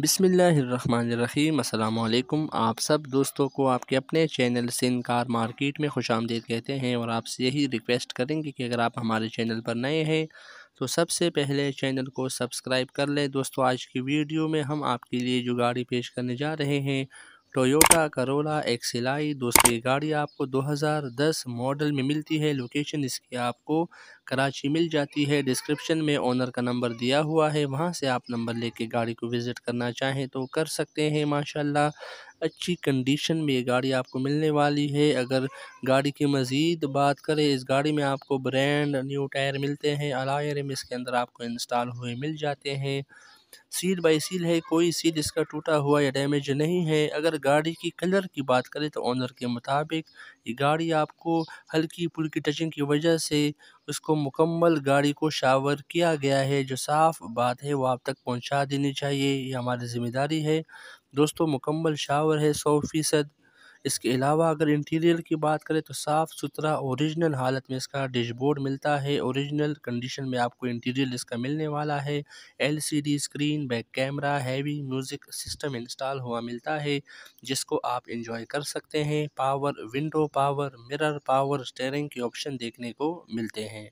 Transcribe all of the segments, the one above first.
बिसमीम् अल्लाम आप सब दोस्तों को आपके अपने चैनल सिंध कार मार्केट में खुश आमदीद कहते हैं और आपसे यही रिक्वेस्ट करेंगे कि अगर आप हमारे चैनल पर नए हैं तो सबसे पहले चैनल को सब्सक्राइब कर लें दोस्तों आज की वीडियो में हम आपके लिए जो गाड़ी पेश करने जा रहे हैं टोयोटा करोला एक्सिलाई दूसरी गाड़ी आपको 2010 मॉडल में मिलती है लोकेशन इसकी आपको कराची मिल जाती है डिस्क्रिप्शन में ओनर का नंबर दिया हुआ है वहाँ से आप नंबर लेके गाड़ी को विज़िट करना चाहें तो कर सकते हैं माशाल्लाह अच्छी कंडीशन में ये गाड़ी आपको मिलने वाली है अगर गाड़ी की मज़ीद बात करें इस गाड़ी में आपको ब्रैंड न्यू टायर मिलते हैं अलायर में इसके अंदर आपको इंस्टॉल हुए मिल जाते हैं सील बाई सील है कोई सील इसका टूटा हुआ या डैमेज नहीं है अगर गाड़ी की कलर की बात करें तो ऑनर के मुताबिक ये गाड़ी आपको हल्की पुल्की टचिंग की वजह से उसको मुकम्मल गाड़ी को शावर किया गया है जो साफ बात है वो आप तक पहुंचा देनी चाहिए ये हमारी ज़िम्मेदारी है दोस्तों मुकम्मल शावर है सौ फ़ीसद इसके अलावा अगर इंटीरियर की बात करें तो साफ़ सुथरा ओरिजिनल हालत में इसका डैशबोर्ड मिलता है ओरिजिनल कंडीशन में आपको इंटीरियर इसका मिलने वाला है LCD screen back camera heavy music system install हुआ मिलता है जिसको आप इंजॉय कर सकते हैं power window power mirror power steering के ऑप्शन देखने को मिलते हैं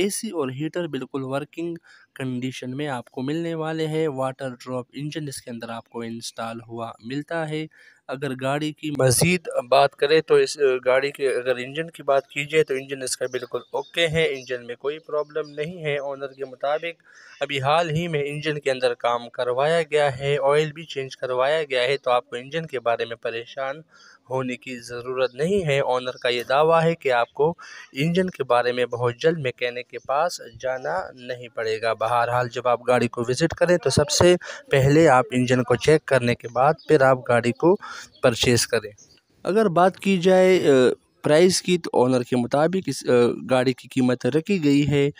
एसी और हीटर बिल्कुल वर्किंग कंडीशन में आपको मिलने वाले हैं वाटर ड्रॉप इंजन इसके अंदर आपको इंस्टॉल हुआ मिलता है अगर गाड़ी की मज़ीद बात करें तो इस गाड़ी के अगर इंजन की बात कीजिए तो इंजन इसका बिल्कुल ओके है इंजन में कोई प्रॉब्लम नहीं है ऑनर के मुताबिक अभी हाल ही में इंजन के अंदर काम करवाया गया है ऑयल भी चेंज करवाया गया है तो आपको इंजन के बारे में परेशान होने की ज़रूरत नहीं है ऑनर का ये दावा है कि आपको इंजन के बारे में बहुत जल्द मैकेनिक के पास जाना नहीं पड़ेगा बहरहाल जब आप गाड़ी को विज़िट करें तो सबसे पहले आप इंजन को चेक करने के बाद फिर आप गाड़ी को परचेज़ करें अगर बात की जाए प्राइस की तो ऑनर के मुताबिक इस गाड़ी की कीमत रखी गई है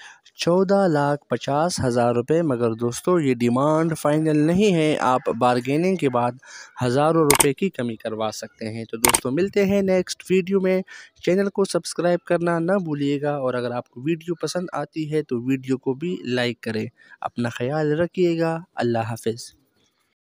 चौदह लाख पचास हज़ार रुपये मगर दोस्तों ये डिमांड फाइनल नहीं है आप बारगेनिंग के बाद हज़ारों रुपए की कमी करवा सकते हैं तो दोस्तों मिलते हैं नेक्स्ट वीडियो में चैनल को सब्सक्राइब करना ना भूलिएगा और अगर आपको वीडियो पसंद आती है तो वीडियो को भी लाइक करें अपना ख्याल रखिएगा अल्लाह हाफिज़